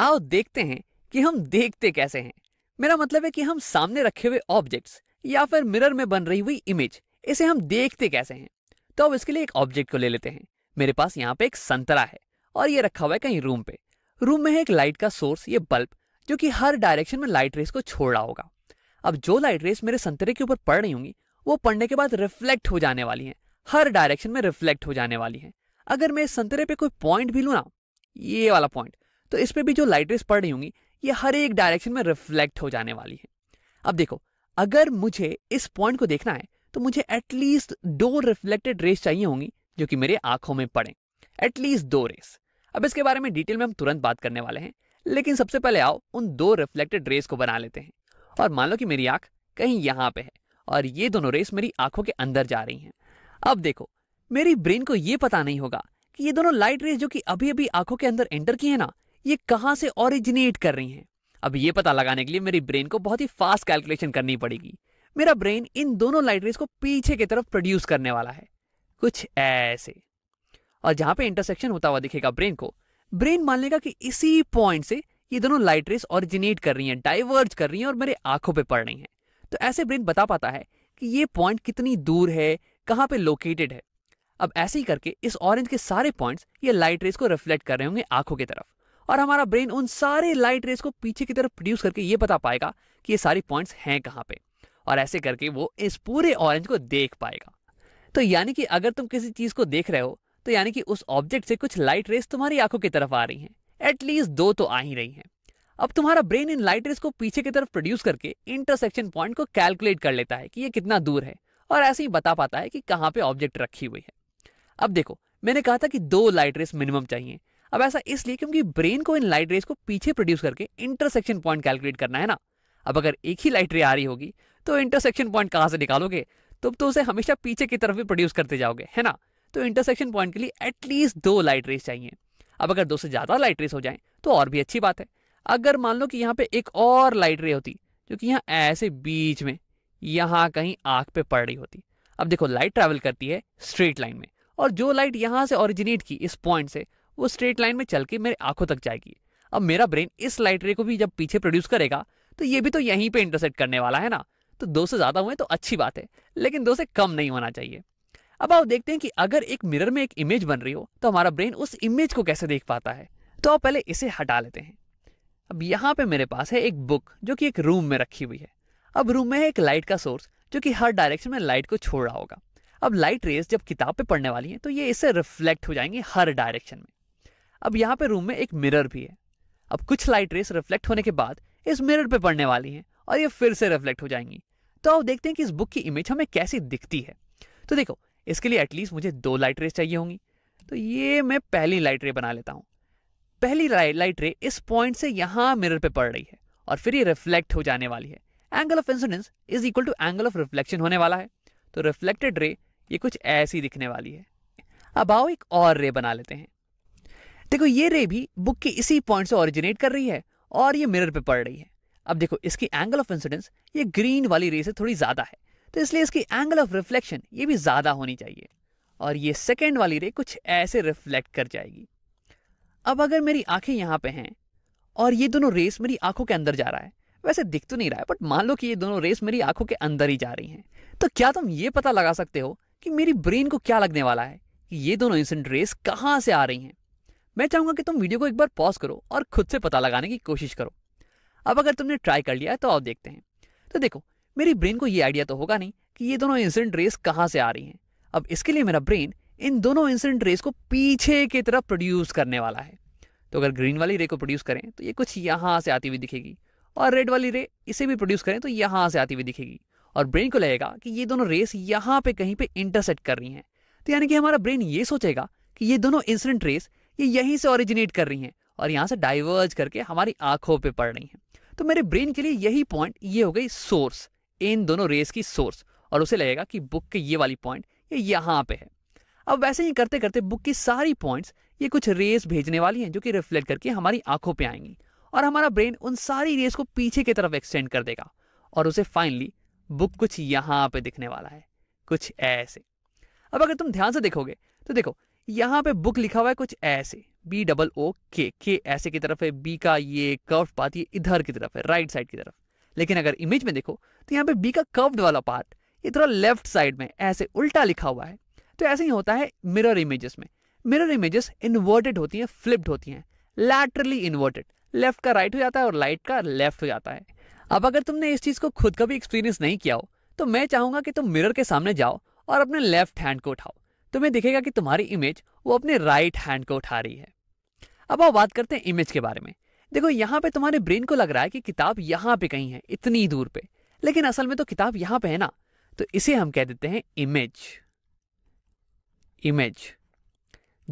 आओ देखते हैं कि हम देखते कैसे हैं मेरा मतलब है कि हम सामने रखे हुए ऑब्जेक्ट्स या फिर मिरर में बन रही हुई इमेज इसे हम देखते कैसे हैं तो अब इसके लिए एक ऑब्जेक्ट को ले लेते हैं मेरे पास यहाँ पे एक संतरा है और ये रखा हुआ है कहीं रूम पे रूम में है एक लाइट का सोर्स ये बल्ब जो कि हर डायरेक्शन में लाइट रेस को छोड़ रहा होगा अब जो लाइट रेस मेरे संतरे के ऊपर पड़ रही होंगी वो पड़ने के बाद रिफ्लेक्ट हो जाने वाली है हर डायरेक्शन में रिफ्लेक्ट हो जाने वाली है अगर मैं इस संतरे पे कोई पॉइंट भी लू ना ये वाला पॉइंट तो इस पर भी जो लाइट रेस पड़ रही होंगी ये हर एक डायरेक्शन में रिफ्लेक्ट हो जाने वाली है अब देखो अगर मुझे इस पॉइंट को देखना है तो मुझे एटलीस्ट दो रिफ्लेक्टेड रेस चाहिए होंगी जो कि मेरे आंखों में पड़े एटलीस्ट दो रेस अब इसके बारे में डिटेल में हम तुरंत बात करने वाले हैं लेकिन सबसे पहले आओ उन दो रिफ्लेक्टेड रेस को बना लेते हैं और मान लो कि मेरी आंख कहीं यहां पे है और ये दोनों रेस मेरी आंखों के अंदर जा रही हैं अब देखो मेरी ब्रेन को ये पता नहीं होगा कि ये दोनों लाइट रेस जो कि अभी अभी आंखों के अंदर एंटर की है ना ये कहां से ओरिजिनेट कर रही हैं अब ये पता लगाने के लिए मेरी ब्रेन को बहुत ही फास्ट कैलकुलेशन करनी पड़ेगी मेरा ब्रेन इन दोनों लाइट रेस को पीछे की तरफ प्रोड्यूस करने वाला है कुछ ऐसे और जहां पे इंटरसेक्शन होता हुआ दिखेगा ब्रेन को ब्रेन मान लेगा कि इसी पॉइंट से ये दोनों लाइट रेस ओरिजिनेट कर रही हैं डाइवर्ज कर रही हैं और मेरे आंखों पे पड़ रही हैं तो ऐसे ब्रेन बता पाता है कि ये पॉइंट कितनी दूर है कहां पे लोकेटेड है अब ऐसे ही करके इस ऑरेंज के सारे पॉइंट्स ये लाइट रेस को रिफ्लेक्ट कर रहे होंगे आंखों की तरफ और हमारा ब्रेन उन सारे लाइट रेस को पीछे की तरफ प्रोड्यूस करके ये बता पाएगा कि ये सारी पॉइंट्स हैं कहाँ पे और ऐसे करके वो इस पूरे ऑरेंज को देख पाएगा तो यानी कि अगर तुम किसी चीज़ को देख रहे हो तो यानी कि उस ऑब्जेक्ट से कुछ लाइट रेस तुम्हारी आंखों की तरफ आ रही हैं एटलीस्ट दो तो आ ही रही हैं अब तुम्हारा ब्रेन इन लाइट रेस को पीछे की तरफ प्रोड्यूस करके इंटरसेक्शन पॉइंट को कैलकुलेट कर लेता है कि ये कितना दूर है और ऐसे ही बता पाता है कि कहाँ पे ऑब्जेक्ट रखी हुई है अब देखो मैंने कहा था कि दो लाइट रेस मिनिमम चाहिए अब ऐसा इसलिए क्योंकि ब्रेन को इन लाइट रेज को पीछे प्रोड्यूस करके इंटरसेक्शन पॉइंट कैलकुलेट करना है ना अब अगर एक ही लाइट रे आ रही होगी तो इंटरसेक्शन पॉइंट कहाँ से निकालोगे तो तो उसे हमेशा पीछे की तरफ भी प्रोड्यूस करते जाओगे है ना तो इंटरसेक्शन पॉइंट के लिए एटलीस्ट दो लाइट रेस चाहिए अब अगर दो से ज़्यादा लाइट रेस हो जाए तो और भी अच्छी बात है अगर मान लो कि यहाँ पे एक और लाइट रे होती जो कि यहाँ ऐसे बीच में यहाँ कहीं आंख पे पड़ रही होती अब देखो लाइट ट्रैवल करती है स्ट्रेट लाइन में और जो लाइट यहाँ से ओरिजिनेट की इस पॉइंट से वो स्ट्रेट लाइन में चल के मेरे आंखों तक जाएगी अब मेरा ब्रेन इस लाइट रे को भी जब पीछे प्रोड्यूस करेगा तो ये भी तो यहीं पे इंटरसेक्ट करने वाला है ना तो दो से ज़्यादा हुए तो अच्छी बात है लेकिन दो से कम नहीं होना चाहिए अब आप देखते हैं कि अगर एक मिरर में एक इमेज बन रही हो तो हमारा ब्रेन उस इमेज को कैसे देख पाता है तो आप पहले इसे हटा लेते हैं अब यहाँ पे मेरे पास है एक बुक जो कि एक रूम में रखी हुई है अब रूम में है एक लाइट का सोर्स जो कि हर डायरेक्शन में लाइट को छोड़ रहा होगा अब लाइट रेस जब किताब पे पढ़ने वाली है तो ये इससे रिफ्लेक्ट हो जाएंगी हर डायरेक्शन में अब यहाँ पे रूम में एक मिरर भी है अब कुछ लाइट रेस रिफ्लेक्ट होने के बाद इस मिरर पे पड़ने वाली हैं और ये फिर से रिफ्लेक्ट हो जाएंगी तो आप देखते हैं कि इस बुक की इमेज हमें कैसी दिखती है तो देखो इसके लिए एटलीस्ट मुझे दो लाइट रेस चाहिए होंगी तो ये मैं पहली लाइट रे बना लेता हूँ पहली लाइट रे इस पॉइंट से यहाँ मिरर पे पड़ रही है और फिर ये रिफ्लेक्ट हो जाने वाली है angle of incidence is equal to angle of reflection होने वाला है तो रिफ्लेक्टेड रे ये कुछ ऐसी दिखने वाली है अब आओ एक और रे बना लेते हैं देखो ये रे भी बुक के इसी पॉइंट से ऑरिजिनेट कर रही है और ये मिरर पे पड़ रही है अब देखो इसकी एंगल ऑफ इंसिडेंस ये ग्रीन वाली रे से थोड़ी ज़्यादा है तो इसलिए इसकी एंगल ऑफ रिफ्लेक्शन ये भी ज़्यादा होनी चाहिए और ये सेकेंड वाली रे कुछ ऐसे रिफ्लेक्ट कर जाएगी अब अगर मेरी आंखें यहाँ पे हैं और ये दोनों रेस मेरी आंखों के अंदर जा रहा है वैसे दिख तो नहीं रहा है बट मान लो कि ये दोनों रेस मेरी आंखों के अंदर ही जा रही हैं तो क्या तुम ये पता लगा सकते हो कि मेरी ब्रेन को क्या लगने वाला है कि ये दोनों इंसेंट रेस कहाँ से आ रही हैं मैं चाहूंगा कि तुम वीडियो को एक बार पॉज करो और खुद से पता लगाने की कोशिश करो अब अगर तुमने ट्राई कर लिया है तो आप देखते हैं तो देखो मेरी ब्रेन को ये आइडिया तो होगा नहीं कि ये दोनों इंसिडेंट रेस कहाँ से आ रही हैं अब इसके लिए मेरा ब्रेन इन दोनों इंसिडेंट रेस को पीछे की तरफ प्रोड्यूस करने वाला है तो अगर ग्रीन वाली रे को प्रोड्यूस करें तो ये कुछ यहाँ से आती हुई दिखेगी और रेड वाली रे इसे भी प्रोड्यूस करें तो यहाँ से आती हुई दिखेगी और ब्रेन को लगेगा कि ये दोनों रेस यहाँ पे कहीं पे इंटरसेक्ट कर रही हैं तो यानी कि हमारा ब्रेन ये सोचेगा कि ये दोनों इंसिडेंट रेस ये यहीं से ओरिजिनेट कर रही हैं और यहाँ से डाइवर्ज करके हमारी आंखों पे पड़ रही हैं तो मेरे ब्रेन के लिए यही पॉइंट ये हो गई सोर्स इन दोनों रेस की सोर्स और उसे लगेगा कि बुक के ये वाली पॉइंट ये यहाँ पे है अब वैसे ही करते करते बुक की सारी पॉइंट्स ये कुछ रेस भेजने वाली हैं जो कि रिफ्लेक्ट करके हमारी आंखों पे आएंगी और हमारा ब्रेन उन सारी रेस को पीछे की तरफ एक्सटेंड कर देगा और उसे फाइनली बुक कुछ यहाँ पे दिखने वाला है कुछ ऐसे अब अगर तुम ध्यान से देखोगे तो देखो यहाँ पे बुक लिखा हुआ है कुछ ऐसे बी डबल ओ के के ऐसे की तरफ है बी का ये कर्व पाथ ये इधर की तरफ है राइट साइड की तरफ लेकिन अगर इमेज में देखो तो यहाँ पे बी का कर्व्ड वाला पार्ट ये थोड़ा लेफ्ट साइड में ऐसे उल्टा लिखा हुआ है तो ऐसे ही होता है मिरर इमेजेस में मिरर इमेजेस इन्वर्टेड होती हैं फ्लिप्ड होती हैं लैटरली इन्वर्टेड लेफ्ट का राइट right हो जाता है और लाइट का लेफ्ट हो जाता है अब अगर तुमने इस चीज़ को खुद कभी एक्सपीरियंस नहीं किया हो तो मैं चाहूंगा कि तुम मिरर के सामने जाओ और अपने लेफ्ट हैंड को उठाओ तुम्हें दिखेगा कि तुम्हारी इमेज वो अपने राइट हैंड को उठा रही है अब आप बात करते हैं इमेज के बारे में देखो यहाँ पे तुम्हारे ब्रेन को लग रहा है कि किताब यहाँ पे कहीं है इतनी दूर पे लेकिन असल में तो किताब यहाँ पे है ना तो इसे हम कह देते हैं इमेज इमेज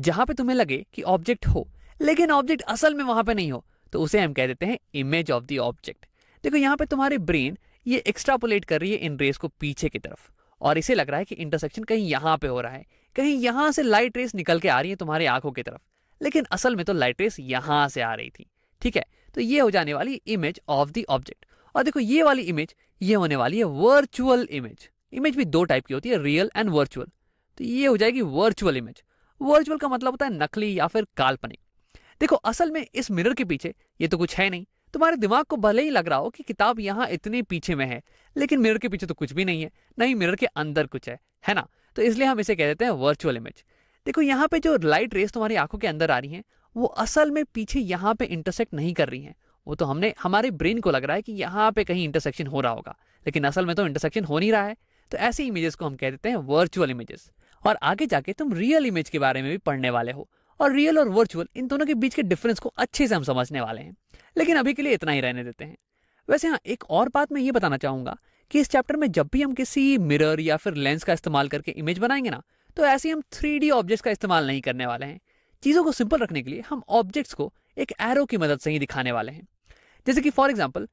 जहां पे तुम्हें लगे कि ऑब्जेक्ट हो लेकिन ऑब्जेक्ट असल में वहां पे नहीं हो तो उसे हम कह देते हैं इमेज ऑफ द ऑब्जेक्ट देखो यहां पे तुम्हारे ब्रेन ये एक्स्ट्रापोलेट कर रही है इन रेस को पीछे की तरफ और इसे लग रहा है कि इंटरसेक्शन कहीं यहाँ पे हो रहा है कहीं यहाँ से लाइट रेस निकल के आ रही है तुम्हारी आंखों की तरफ लेकिन असल में तो लाइट रेस यहाँ से आ रही थी ठीक है तो ये हो जाने वाली इमेज ऑफ द ऑब्जेक्ट और देखो ये वाली इमेज ये होने वाली है वर्चुअल इमेज इमेज भी दो टाइप की होती है रियल एंड वर्चुअल तो ये हो जाएगी वर्चुअल इमेज वर्चुअल का मतलब होता है नकली या फिर काल्पनिक देखो असल में इस मिरर के पीछे ये तो कुछ है नहीं तुम्हारे दिमाग को भले ही लग रहा हो कि किताब यहाँ इतने पीछे में है लेकिन मिरर के पीछे तो कुछ भी नहीं है नहीं मिरर के अंदर कुछ है है ना तो इसलिए हम इसे कह देते हैं वर्चुअल इमेज देखो यहाँ पे जो लाइट रेस तुम्हारी आंखों के अंदर आ रही है वो असल में पीछे यहाँ पे इंटरसेक्ट नहीं कर रही है वो तो हमने हमारे ब्रेन को लग रहा है कि यहाँ पे कहीं इंटरसेक्शन हो रहा होगा लेकिन असल में तो इंटरसेक्शन हो नहीं रहा है तो ऐसे इमेजेस को हम कह देते हैं वर्चुअल इमेजेस और आगे जाके तुम रियल इमेज के बारे में भी पढ़ने वाले हो और रियल और वर्चुअल इन दोनों के बीच के डिफरेंस को अच्छे से हम समझने वाले हैं लेकिन अभी के लिए इतना ही रहने देते हैं वैसे हाँ एक और बात मैं ये बताना चाहूँगा कि इस चैप्टर में जब भी हम किसी मिरर या फिर लेंस का इस्तेमाल करके इमेज बनाएंगे ना तो ऐसे हम थ्री ऑब्जेक्ट्स का इस्तेमाल नहीं करने वाले हैं चीज़ों को सिंपल रखने के लिए हम ऑब्जेक्ट्स को एक एरो की मदद से ही दिखाने वाले हैं जैसे कि फॉर एग्जाम्पल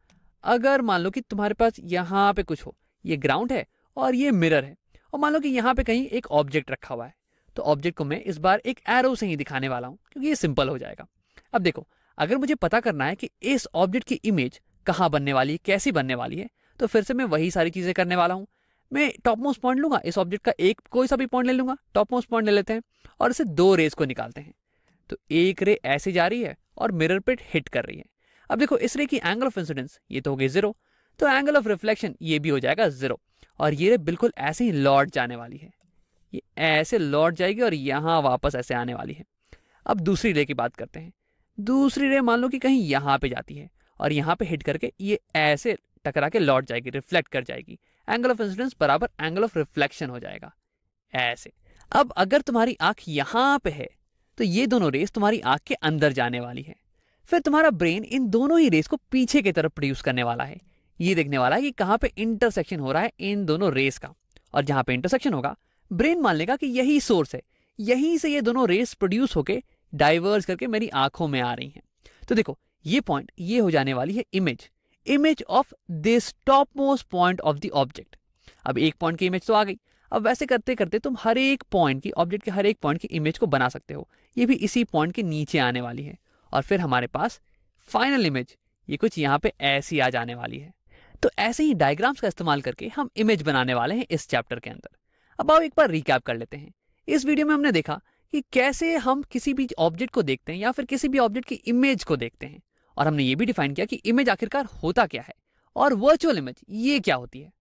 अगर मान लो कि तुम्हारे पास यहाँ पे कुछ हो ये ग्राउंड है और ये मिरर है और मान लो कि यहाँ पे कहीं एक ऑब्जेक्ट रखा हुआ है तो ऑब्जेक्ट को मैं इस बार एक एरो से ही दिखाने वाला हूँ क्योंकि ये सिंपल हो जाएगा अब देखो अगर मुझे पता करना है कि इस ऑब्जेक्ट की इमेज कहाँ बनने वाली है कैसी बनने वाली है तो फिर से मैं वही सारी चीज़ें करने वाला हूँ मैं टॉप मोस्ट पॉइंट लूंगा इस ऑब्जेक्ट का एक कोई सा भी पॉइंट ले लूंगा टॉप मोस्ट पॉइंट ले लेते हैं और इसे दो रेज को निकालते हैं तो एक रे ऐसे जा रही है और मिरर पेट हिट कर रही है अब देखो इस रे की एंगल ऑफ इंसिडेंस ये तो हो गई जीरो तो एंगल ऑफ रिफ्लेक्शन ये भी हो जाएगा जीरो और ये रे बिल्कुल ऐसे ही लौट जाने वाली है ये ऐसे लौट जाएगी और यहाँ वापस ऐसे आने वाली है अब दूसरी रे की बात करते हैं दूसरी रे मान लो कि कहीं यहाँ पे जाती है और यहाँ पे हिट करके ये ऐसे टकरा के लौट जाएगी रिफ्लेक्ट कर जाएगी एंगल ऑफ इंसिडेंस बराबर एंगल ऑफ रिफ्लेक्शन हो जाएगा ऐसे अब अगर तुम्हारी आंख यहाँ पे है तो ये दोनों रेस तुम्हारी आंख के अंदर जाने वाली है फिर तुम्हारा ब्रेन इन दोनों ही रेस को पीछे की तरफ प्रोड्यूस करने वाला है ये देखने वाला है कि कहाँ पे इंटरसेक्शन हो रहा है इन दोनों रेस का और जहां पे इंटरसेक्शन होगा ब्रेन मान लेगा कि यही सोर्स है यहीं से ये दोनों रेस प्रोड्यूस होकर डाइवर्स करके मेरी आंखों में आ रही हैं तो देखो ये पॉइंट ये हो जाने वाली है image image of this top most point of the object अब एक पॉइंट की इमेज तो आ गई अब वैसे करते करते तुम हर एक पॉइंट की ऑब्जेक्ट के हर एक पॉइंट की इमेज को बना सकते हो ये भी इसी पॉइंट के नीचे आने वाली है और फिर हमारे पास फाइनल इमेज ये कुछ यहाँ पे ऐसी आ जाने वाली है तो ऐसे ही डायग्राम्स का इस्तेमाल करके हम इमेज बनाने वाले हैं इस चैप्टर के अंदर अब आओ एक बार रिकैप कर लेते हैं इस वीडियो में हमने देखा कि कैसे हम किसी भी ऑब्जेक्ट को देखते हैं या फिर किसी भी ऑब्जेक्ट की इमेज को देखते हैं और हमने ये भी डिफाइन किया कि इमेज आखिरकार होता क्या है और वर्चुअल इमेज ये क्या होती है